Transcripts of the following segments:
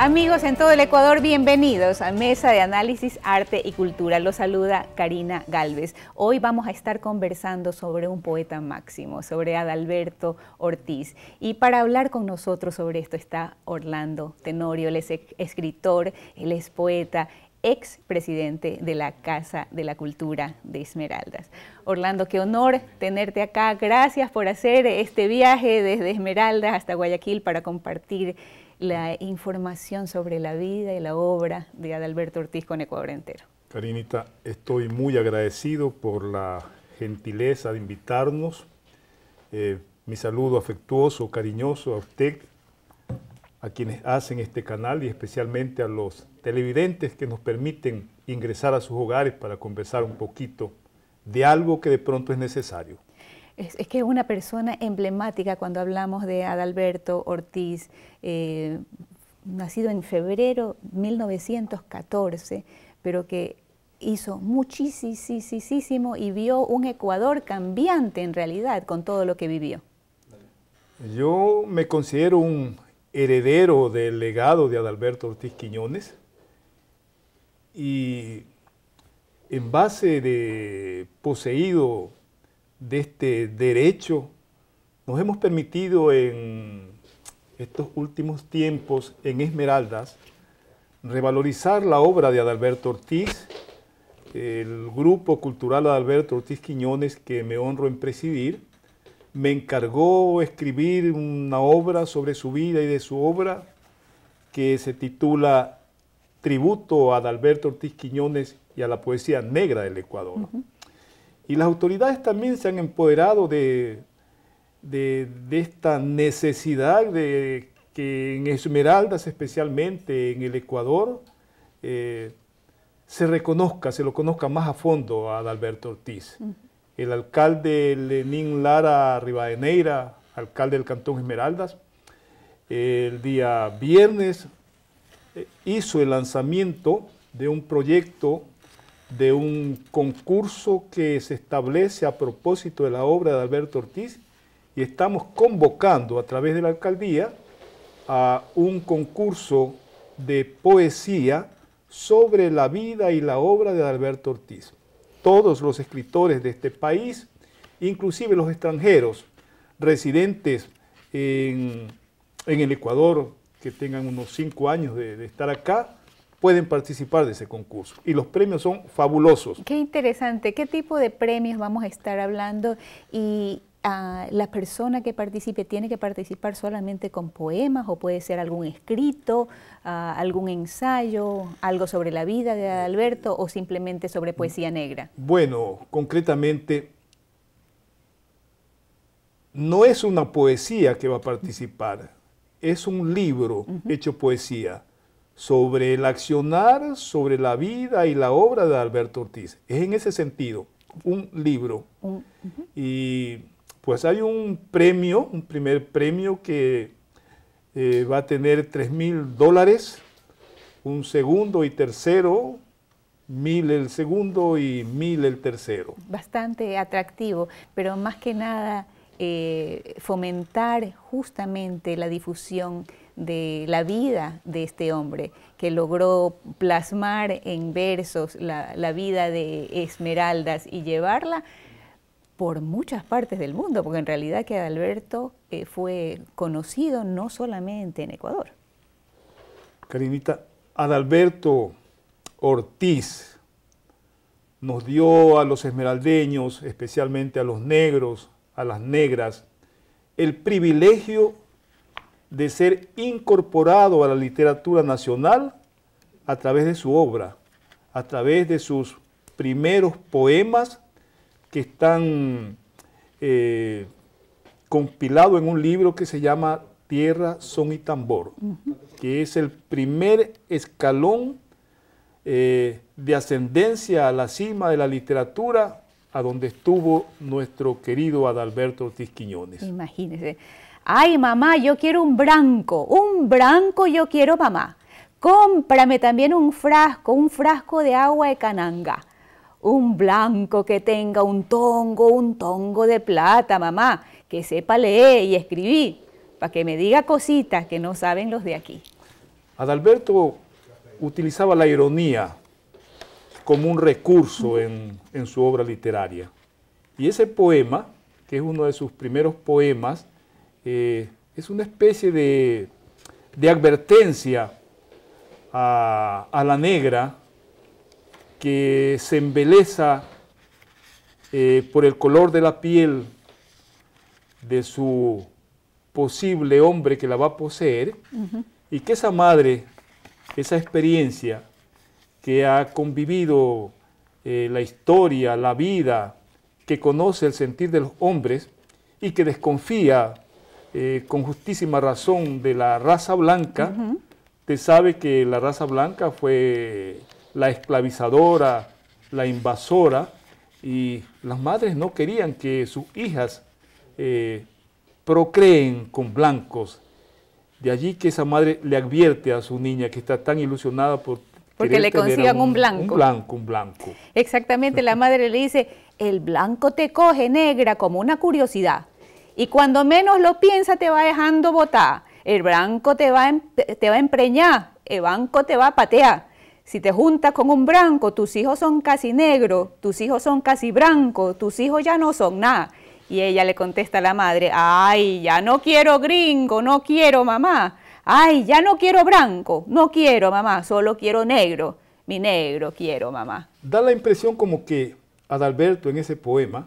Amigos en todo el Ecuador, bienvenidos a Mesa de Análisis Arte y Cultura. Los saluda Karina Galvez. Hoy vamos a estar conversando sobre un poeta máximo, sobre Adalberto Ortiz. Y para hablar con nosotros sobre esto está Orlando Tenorio. Él es e-, escritor, él es poeta, ex presidente de la Casa de la Cultura de Esmeraldas. Orlando, qué honor tenerte acá. Gracias por hacer este viaje desde Esmeraldas hasta Guayaquil para compartir la información sobre la vida y la obra de Adalberto Ortiz con Ecuador entero. Karinita, estoy muy agradecido por la gentileza de invitarnos. Eh, mi saludo afectuoso, cariñoso a usted, a quienes hacen este canal y especialmente a los televidentes que nos permiten ingresar a sus hogares para conversar un poquito de algo que de pronto es necesario. Es, que es una persona emblemática cuando hablamos de Adalberto Ortiz, eh, nacido en febrero 1914, pero que hizo muchísimo y vio un Ecuador cambiante en realidad con todo lo que vivió. Yo me considero un heredero del legado de Adalberto Ortiz Quiñones, y en base de poseído de este derecho, nos hemos permitido en estos últimos tiempos en Esmeraldas revalorizar la obra de Adalberto Ortiz, el grupo cultural Adalberto Ortiz Quiñones que me honro en presidir, me encargó escribir una obra sobre su vida y de su obra que se titula tributo a Adalberto Ortiz Quiñones y a la poesía negra del Ecuador. Y las autoridades también se han empoderado de, de, esta necesidad de que en Esmeraldas, especialmente en el Ecuador, eh, se reconozca, se lo conozca más a fondo a Adalberto Ortiz. El alcalde Lenín Lara Rivadeneira, alcalde del Cantón Esmeraldas, el día viernes hizo el lanzamiento de un proyecto de un concurso que se establece a propósito de la obra de Alberto Ortiz y estamos convocando a través de la alcaldía a un concurso de poesía sobre la vida y la obra de Alberto Ortiz. Todos los escritores de este país, inclusive los extranjeros residentes en, en el Ecuador, que tengan unos cinco años de, estar acá pueden participar de ese concurso. Y los premios son fabulosos. Qué interesante. ¿Qué tipo de premios vamos a estar hablando? Y ah, la persona que participe tiene que participar solamente con poemas o puede ser algún escrito, ah, algún ensayo, algo sobre la vida de Alberto o simplemente sobre poesía negra. Bueno, concretamente... No es una poesía que va a participar, es un libro hecho poesía sobre el accionar, sobre la vida y la obra de Alberto Ortiz. Es en ese sentido, un libro. Y pues hay un premio, un primer premio que eh, va a tener 3 mil dólares, un segundo y tercero mil el segundo y mil el tercero. Bastante atractivo, pero más que nada eh, fomentar justamente la difusión de la vida de este hombre, que logró plasmar en versos la, vida de Esmeraldas y llevarla por muchas partes del mundo, porque en realidad que Adalberto eh, fue conocido no solamente en Ecuador. Karinita, Adalberto Ortiz nos dio a los esmeraldeños, especialmente a los negros, a las negras el privilegio de ser incorporado a la literatura nacional a través de su obra, a través de sus primeros poemas que están eh, compilados en un libro que se llama Tierra, Son y Tambor, que es el primer escalón eh, de ascendencia a la cima de la literatura a donde estuvo nuestro querido Adalberto Ortiz Quiñones. Imagínese. Ay, mamá, yo quiero un blanco, un blanco, yo quiero, mamá. Cómprame también un frasco, un frasco de agua de cananga. Un blanco que tenga un tongo, un tongo de plata, mamá, que sepa leer y escribir, para que me diga cositas que no saben los de aquí. Adalberto utilizaba la ironía como un recurso en, su obra literaria. Y ese poema, que es uno de sus primeros poemas, eh, es una especie de, advertencia a, la negra que se embeleza eh, por el color de la piel de su posible hombre que la va a poseer y que esa madre, esa experiencia, que ha convivido eh, la historia, la vida, que conoce el sentir de los hombres y que desconfía eh, con justísima razón de la raza blanca, te sabe que la raza blanca fue la esclavizadora, la invasora, y las madres no querían que sus hijas eh, procreen con blancos. De allí que esa madre le advierte a su niña que está tan ilusionada por porque le consigan un, blanco. Un blanco, un blanco. Exactamente, la madre le dice, el blanco te coge negra como una curiosidad. Y cuando menos lo piensa te va dejando botar. El blanco te va, em-, te va a empreñar, el blanco te va a patear. Si te juntas con un blanco, tus hijos son casi negros, tus hijos son casi blancos, tus hijos ya no son nada. Y ella le contesta a la madre, ay, ya no quiero gringo, no quiero mamá. Ay, ya no quiero blanco, no quiero mamá, solo quiero negro, mi negro quiero mamá. Da la impresión como que Adalberto en ese poema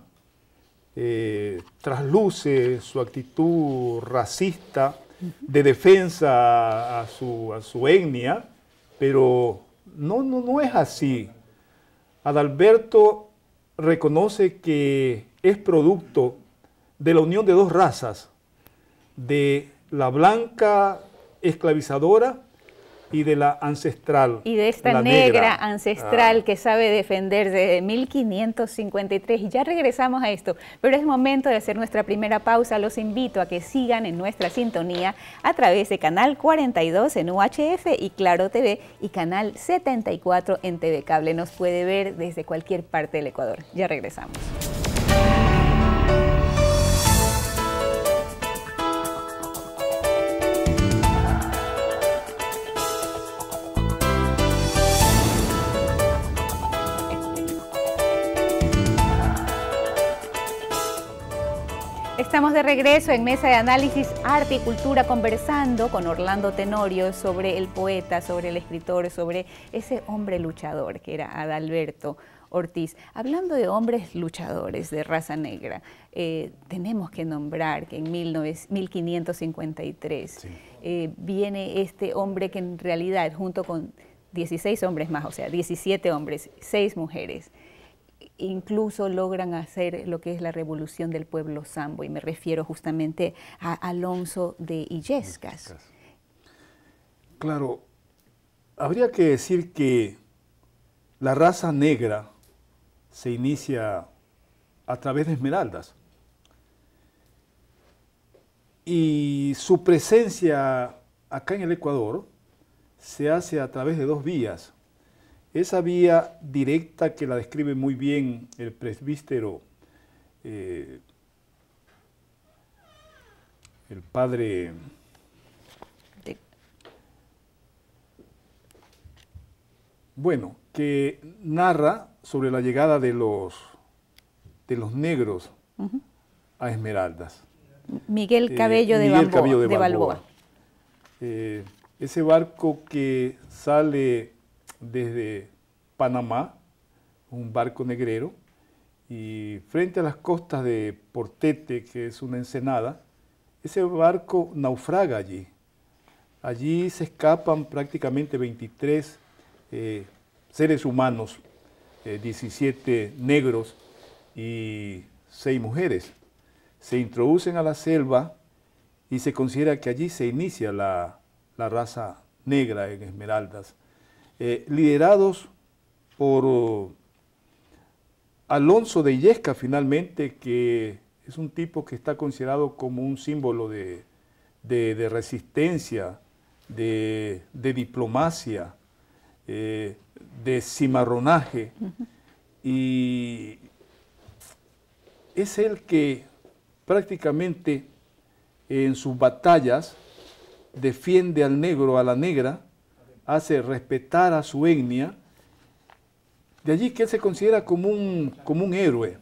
eh, trasluce su actitud racista de defensa a su, su etnia, pero no, no, no es así. Adalberto reconoce que es producto de la unión de dos razas, de la blanca esclavizadora y de la ancestral. Y de esta negra, ancestral ah. que sabe defender desde 1553. Y ya regresamos a esto, pero es momento de hacer nuestra primera pausa. Los invito a que sigan en nuestra sintonía a través de Canal 42 en UHF y Claro TV y Canal 74 en TV Cable. Nos puede ver desde cualquier parte del Ecuador. Ya regresamos. regreso en Mesa de Análisis Arte y Cultura conversando con Orlando Tenorio sobre el poeta, sobre el escritor, sobre ese hombre luchador que era Adalberto Ortiz. Hablando de hombres luchadores de raza negra, eh, tenemos que nombrar que en 1553 eh, viene este hombre que en realidad junto con 16 hombres más, o sea, 17 hombres, 6 mujeres, incluso logran hacer lo que es la revolución del pueblo sambo, y me refiero justamente a Alonso de Illescas. Claro, habría que decir que la raza negra se inicia a través de esmeraldas y su presencia acá en el Ecuador se hace a través de dos vías. Esa vía directa que la describe muy bien el presbítero, eh, el padre... Bueno, que narra sobre la llegada de los, de los negros a Esmeraldas. Miguel eh, Cabello, de, Balboa, eh, ese barco que sale desde Panamá, un barco negrero, y frente a las costas de Portete, que es una ensenada, ese barco naufraga allí. Allí se escapan prácticamente 23 eh, seres humanos, 17 eh, negros y 6 mujeres. Se introducen a la selva y se considera que allí se inicia la, la raza negra en Esmeraldas. Eh, liderados por oh, Alonso de Yesca, finalmente, que es un tipo que está considerado como un símbolo de, resistencia, de, diplomacia, eh, de cimarronaje. Y es el que prácticamente en sus batallas defiende al negro, a la negra, hace respetar a su etnia, de allí que él se considera como un, como un héroe.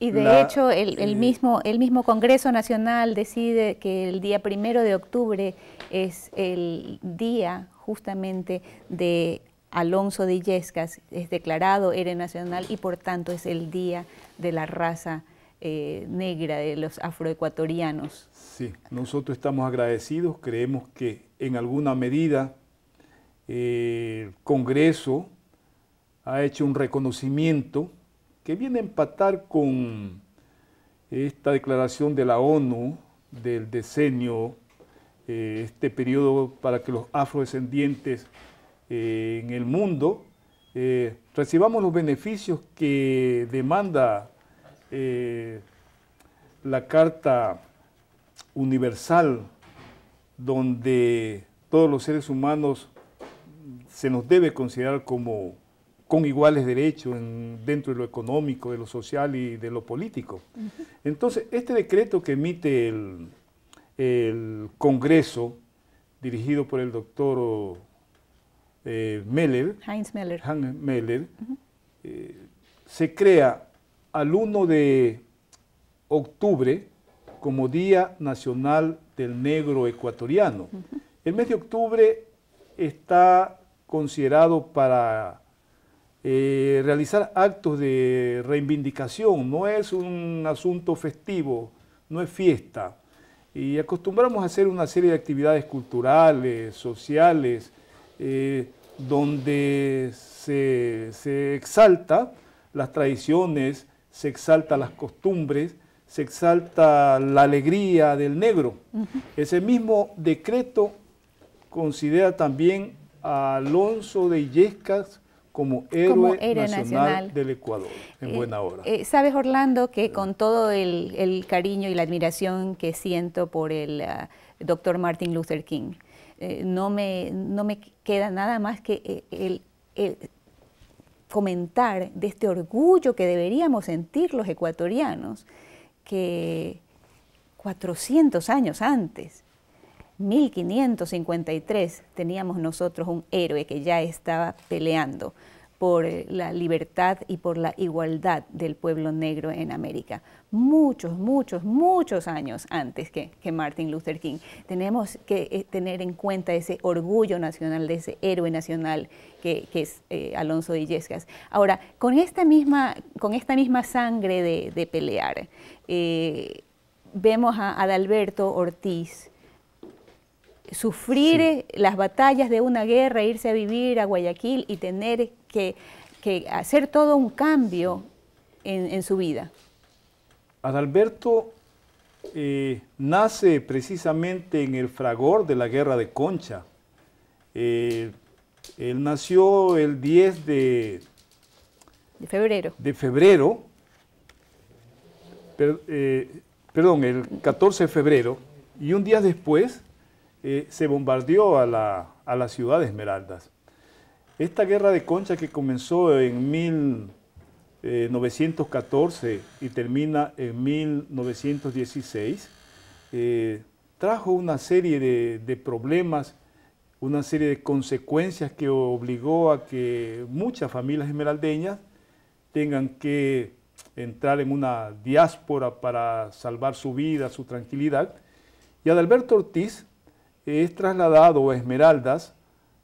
Y de hecho, el, eh, mismo, el mismo Congreso Nacional decide que el día primero de octubre es el día justamente de Alonso de Illescas, es declarado héroe nacional y por tanto es el día de la raza eh, negra, de los afroecuatorianos. Sí, nosotros estamos agradecidos, creemos que en alguna medida el eh, Congreso ha hecho un reconocimiento que viene a empatar con esta declaración de la ONU del decenio, eh, este periodo para que los afrodescendientes eh, en el mundo recibamos los beneficios que demanda la Carta Universal, donde todos los seres humanos se nos debe considerar como con iguales derechos dentro de lo económico, de lo social y de lo político. Entonces, este decreto que emite el, Congreso, dirigido por el doctor eh, Meller, Heinz Meller, eh, se crea al 1 de octubre como Día Nacional del Negro Ecuatoriano. El mes de octubre está considerado para eh, realizar actos de reivindicación, no es un asunto festivo, no es fiesta. Y acostumbramos a hacer una serie de actividades culturales, sociales, eh, donde se, exalta las tradiciones, se exalta las costumbres, se exalta la alegría del negro. Ese mismo decreto considera también a Alonso de Illescas como héroe, nacional, del Ecuador, en eh, buena hora. Eh, Sabes, Orlando, que con todo el, cariño y la admiración que siento por el ah, doctor Martin Luther King, eh, no, me, no me queda nada más que el comentar de este orgullo que deberíamos sentir los ecuatorianos, que 400 años antes 1553 teníamos nosotros un héroe que ya estaba peleando por eh, la libertad y por la igualdad del pueblo negro en América. Muchos, muchos, muchos años antes que, Martin Luther King. Tenemos que eh, tener en cuenta ese orgullo nacional, de ese héroe nacional que, es eh, Alonso de Ahora, con esta misma, con esta misma sangre de, pelear, vemos a Adalberto Ortiz, sufrir eh, las batallas de una guerra, irse a vivir a Guayaquil y tener que, hacer todo un cambio en, su vida. Adalberto eh, nace precisamente en el fragor de la guerra de Concha. Eh, él nació el 10 de, febrero. De febrero. perdón, el 14 de febrero. Y un día después eh, se bombardeó a la, ciudad de Esmeraldas. Esta guerra de concha que comenzó en 1914 eh, y termina en 1916, eh, trajo una serie de, de, problemas, una serie de consecuencias que obligó a que muchas familias esmeraldeñas tengan que entrar en una diáspora para salvar su vida, su tranquilidad. Y Adalberto Ortiz es trasladado a Esmeraldas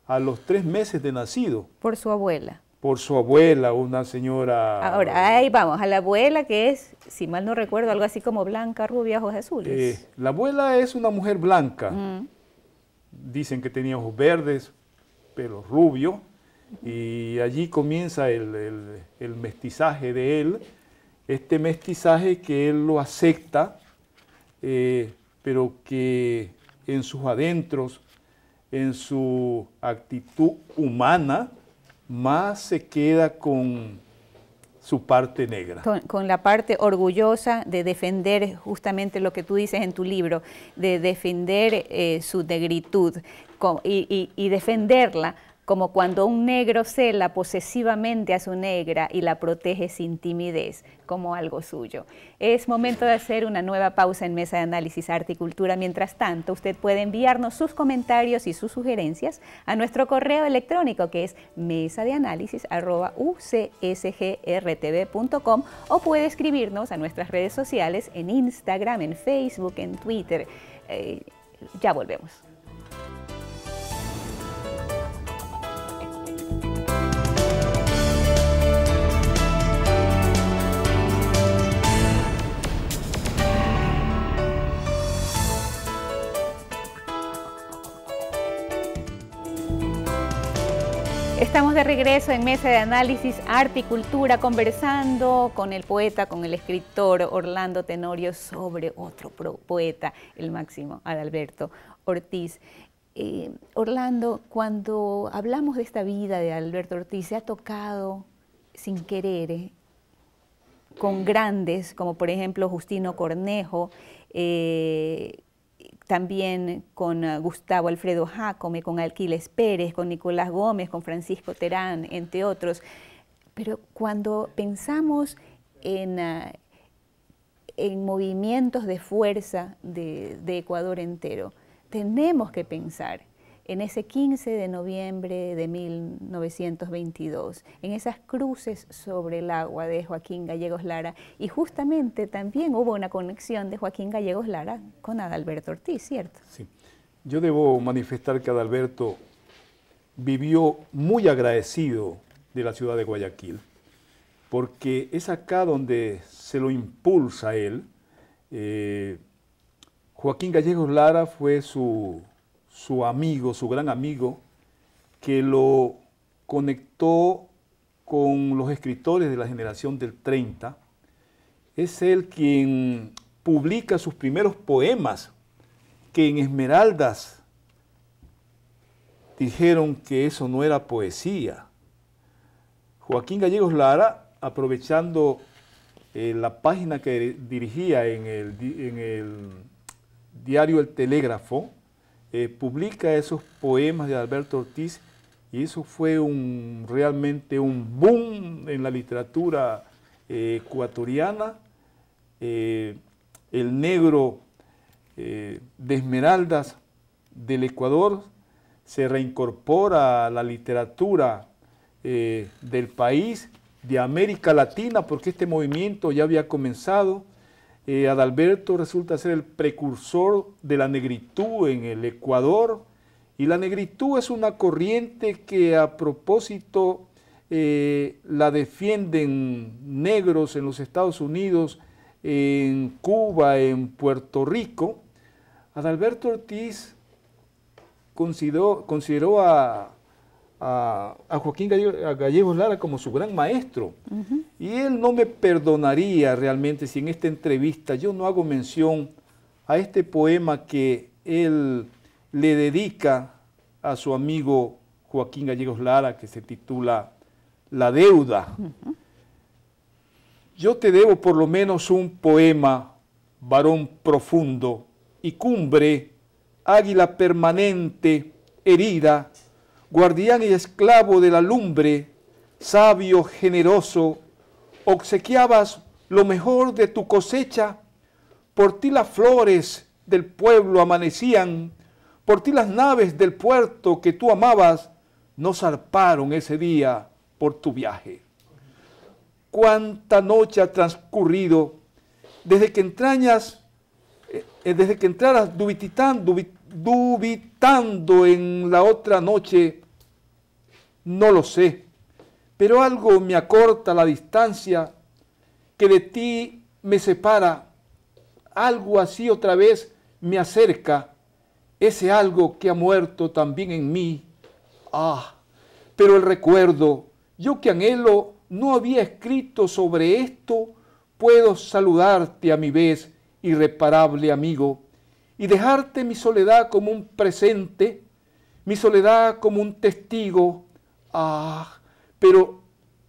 a los tres meses de nacido. Por su abuela. Por su abuela, una señora... Ahora, ahí vamos, a la abuela que es, si mal no recuerdo, algo así como blanca, rubia, ojos azules. Eh, la abuela es una mujer blanca. Dicen que tenía ojos verdes, pero rubio, y allí comienza el, mestizaje de él, este mestizaje que él lo acepta, eh, pero que en sus adentros, en su actitud humana, más se queda con su parte negra. Con, la parte orgullosa de defender justamente lo que tú dices en tu libro, de defender eh, su negritud y defenderla como cuando un negro cela posesivamente a su negra y la protege sin timidez, como algo suyo. Es momento de hacer una nueva pausa en Mesa de Análisis Arte Mientras tanto, usted puede enviarnos sus comentarios y sus sugerencias a nuestro correo electrónico que es mesa de ucsgrtv.com o puede escribirnos a nuestras redes sociales en Instagram, en Facebook, en Twitter. Eh, ya volvemos. Estamos de regreso en Mesa de Análisis Arte y Cultura, conversando con el poeta, con el escritor Orlando Tenorio sobre otro poeta, el máximo, Adalberto Ortiz. Eh, Orlando, cuando hablamos de esta vida de Alberto Ortiz, se ha tocado sin querer eh, con grandes, como por ejemplo Justino Cornejo, eh, también con eh, Gustavo Alfredo Jacome, con Alquiles Pérez, con Nicolás Gómez, con Francisco Terán, entre otros. Pero cuando pensamos en, eh, en movimientos de fuerza de, de Ecuador entero, tenemos que pensar en ese 15 de noviembre de 1922, en esas cruces sobre el agua de Joaquín Gallegos Lara. Y justamente también hubo una conexión de Joaquín Gallegos Lara con Adalberto Ortiz, ¿cierto? Sí. Yo debo manifestar que Adalberto vivió muy agradecido de la ciudad de Guayaquil, porque es acá donde se lo impulsa él. Eh, Joaquín Gallegos Lara fue su su amigo, su gran amigo, que lo conectó con los escritores de la generación del 30. Es él quien publica sus primeros poemas que en Esmeraldas dijeron que eso no era poesía. Joaquín Gallegos Lara, aprovechando eh, la página que dirigía en el, en el diario El Telégrafo, eh, publica esos poemas de Alberto Ortiz y eso fue un, realmente un boom en la literatura eh, ecuatoriana. Eh, el negro de Esmeraldas del Ecuador se reincorpora a la literatura del país, de América Latina, porque este movimiento ya había comenzado. Eh, Adalberto resulta ser el precursor de la negritud en el Ecuador. Y la negritud es una corriente que a propósito eh, la defienden negros en los Estados Unidos, en Cuba, en Puerto Rico. Adalberto Ortiz consideró a a, Joaquín Gallegos Lara como su gran maestro. Y él no me perdonaría realmente si en esta entrevista yo no hago mención a este poema que él le dedica a su amigo Joaquín Gallegos Lara, que se titula La deuda. Yo te debo por lo menos un poema, varón profundo y cumbre, águila permanente, herida, guardián y esclavo de la lumbre, sabio, generoso, obsequiabas lo mejor de tu cosecha, por ti las flores del pueblo amanecían, por ti las naves del puerto que tú amabas no zarparon ese día por tu viaje. Cuánta noche ha transcurrido desde que entrañas, eh, eh, desde que entraras Dubititán, dubit, dubitando en la otra noche, no lo sé, pero algo me acorta la distancia que de ti me separa, algo así otra vez me acerca, ese algo que ha muerto también en mí. Ah, pero el recuerdo, yo que anhelo, no había escrito sobre esto, puedo saludarte a mi vez, irreparable amigo y dejarte mi soledad como un presente, mi soledad como un testigo. Ah, pero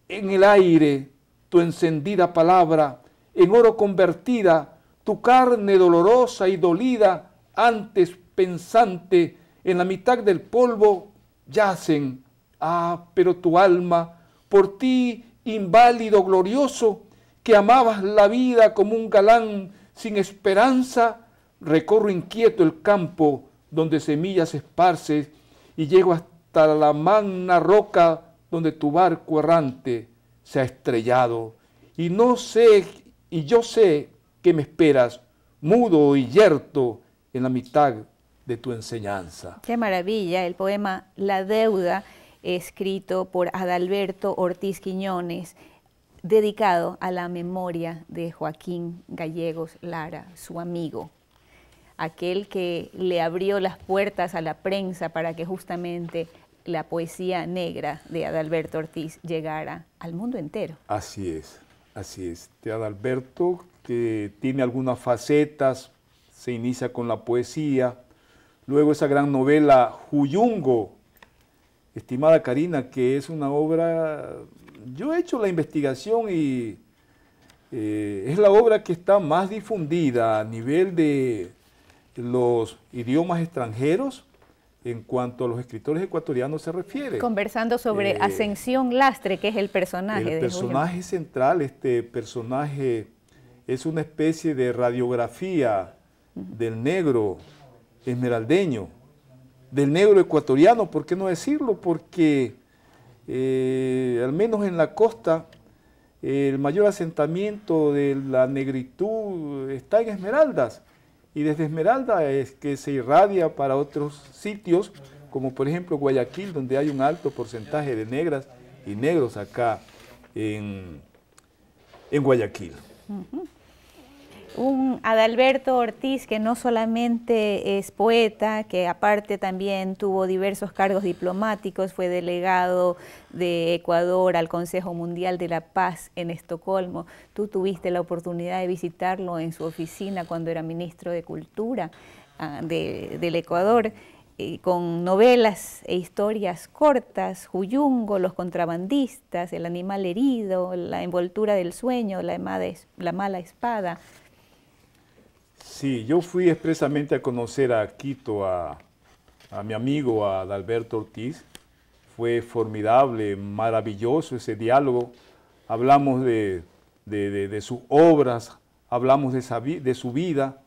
en el aire tu encendida palabra, en oro convertida, tu carne dolorosa y dolida, antes pensante, en la mitad del polvo yacen. Ah, pero tu alma, por ti inválido glorioso, que amabas la vida como un galán sin esperanza, Recorro inquieto el campo donde semillas esparces y llego hasta la magna roca donde tu barco errante se ha estrellado. Y no sé, y yo sé que me esperas, mudo y yerto en la mitad de tu enseñanza. Qué maravilla el poema La deuda, escrito por Adalberto Ortiz Quiñones, dedicado a la memoria de Joaquín Gallegos Lara, su amigo aquel que le abrió las puertas a la prensa para que justamente la poesía negra de Adalberto Ortiz llegara al mundo entero. Así es, así es. De Adalberto, que tiene algunas facetas, se inicia con la poesía, luego esa gran novela Juyungo, estimada Karina, que es una obra, yo he hecho la investigación y eh, es la obra que está más difundida a nivel de, los idiomas extranjeros en cuanto a los escritores ecuatorianos se refiere. Conversando sobre eh, Ascensión Lastre, que es el personaje. El personaje central, este personaje es una especie de radiografía del negro esmeraldeño, del negro ecuatoriano, ¿por qué no decirlo? Porque eh, al menos en la costa el mayor asentamiento de la negritud está en Esmeraldas y desde Esmeralda es que se irradia para otros sitios, como por ejemplo Guayaquil, donde hay un alto porcentaje de negras y negros acá en, Guayaquil un Adalberto Ortiz que no solamente es poeta, que aparte también tuvo diversos cargos diplomáticos, fue delegado de Ecuador al Consejo Mundial de la Paz en Estocolmo. Tú tuviste la oportunidad de visitarlo en su oficina cuando era ministro de Cultura ah, del Ecuador con novelas e historias cortas, Juyungo, Los contrabandistas, El animal herido, La envoltura del sueño, La, mala espada. Sí, yo fui expresamente a conocer a Quito, a, a mi amigo, a Adalberto Ortiz. Fue formidable, maravilloso ese diálogo. Hablamos de, de, sus obras, hablamos de, de su vida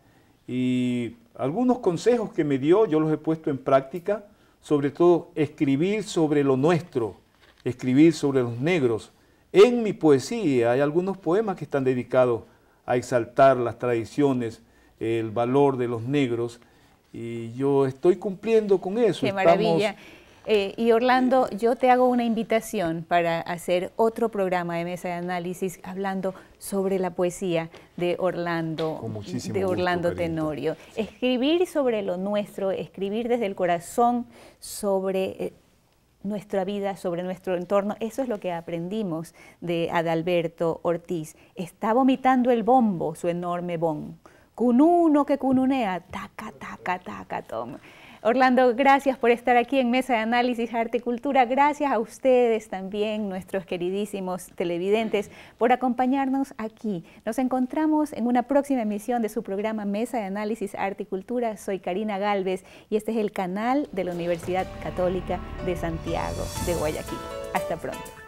y algunos consejos que me dio yo los he puesto en práctica, sobre todo escribir sobre lo nuestro, escribir sobre los negros. En mi poesía hay algunos poemas que están dedicados a exaltar las tradiciones, el valor de los negros y yo estoy cumpliendo con eso. Qué maravilla. Eh, y Orlando, yo te hago una invitación para hacer otro programa de mesa de análisis hablando sobre la poesía de Orlando, de Orlando Tenorio. Escribir sobre lo nuestro, escribir desde el corazón sobre eh, nuestra vida, sobre nuestro entorno. Eso es lo que aprendimos de Adalberto Ortiz. Está vomitando el bombo, su enorme bombo cununo que cununea, taca, taca, taca, toma. Orlando, gracias por estar aquí en Mesa de Análisis Arte y Cultura. Gracias a ustedes también, nuestros queridísimos televidentes, por acompañarnos aquí. Nos encontramos en una próxima emisión de su programa Mesa de Análisis Arte y Cultura. Soy Karina Galvez y este es el canal de la Universidad Católica de Santiago de Guayaquil. Hasta pronto.